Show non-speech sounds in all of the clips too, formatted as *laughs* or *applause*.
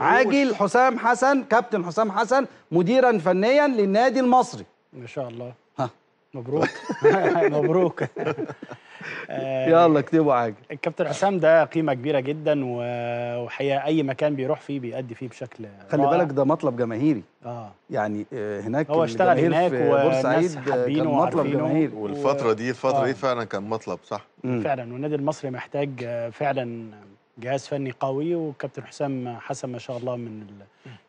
عاجل حسام حسن كابتن حسام حسن مديرا فنيا للنادي المصري ما شاء الله ها مبروك *laughs* مبروك *laughs* يلا اكتبوا عاجل الكابتن حسام ده قيمه كبيره جدا وحقيقه اي مكان بيروح فيه بيأدي فيه بشكل خلي بالك ده مطلب جماهيري اه يعني آه، هناك هو اشتغل هناك وبورسعيد آه، كان مطلب جماهيري والفتره دي الفتره آه. دي فعلا كان مطلب صح فعلا والنادي المصري محتاج آه، فعلا جهاز فني قوي وكابتن حسام حسن ما شاء الله من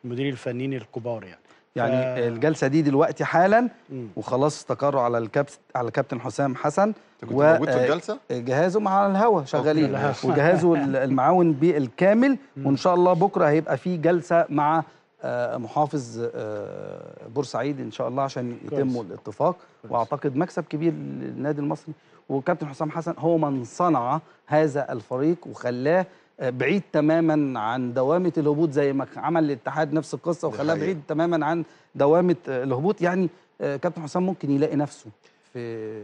المديرين الفنيين الكبار يعني يعني ف... الجلسه دي دلوقتي حالا وخلاص استقروا على الكابت على كابتن حسام حسن و... موجود في آه، الجلسه جهازه مع على الهوا شغالين *laughs* وجهازه المعاون بالكامل وان شاء الله بكره هيبقى في جلسه مع آه، محافظ آه، بورسعيد ان شاء الله عشان يتم الاتفاق واعتقد مكسب كبير للنادي المصري وكابتن حسام حسن هو من صنع هذا الفريق وخلاه بعيد تماما عن دوامه الهبوط زي ما عمل الاتحاد نفس القصه وخلاه بعيد تماما عن دوامه الهبوط يعني آه، كابتن حسام ممكن يلاقي نفسه في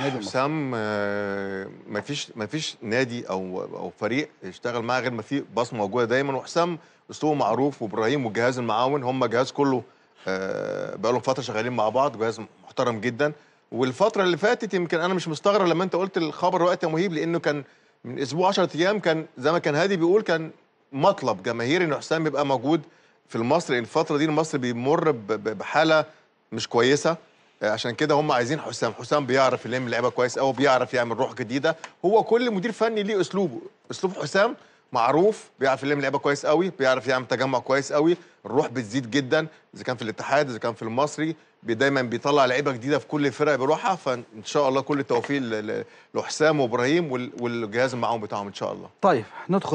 نادي حسام آه، ما فيش ما فيش نادي او او فريق اشتغل معاه غير ما في بصمه موجوده دايما وحسام اسلوبه معروف وابراهيم والجهاز المعاون هم جهاز كله آه، بقى لهم فتره شغالين مع بعض جهاز محترم جدا والفتره اللي فاتت يمكن انا مش مستغرب لما انت قلت الخبر وقت يا مهيب لانه كان من اسبوع 10 ايام كان زي ما كان هادي بيقول كان مطلب جماهيري ان حسام يبقى موجود في مصر الفتره دي مصر بيمر بحاله مش كويسه آه، عشان كده هم عايزين حسام حسام بيعرف يلم اللعيبه كويس قوي بيعرف يعمل روح جديده هو كل مدير فني ليه اسلوبه اسلوب حسام معروف بيعرف يلم لعيبه كويس قوي بيعرف يعمل تجمع كويس قوي الروح بتزيد جدا اذا كان في الاتحاد اذا كان في المصري دايما بيطلع لعيبه جديده في كل فرقه بيروحها فان شاء الله كل التوفيق لحسام وابراهيم والجهاز معاهم بتاعهم ان شاء الله طيب ندخل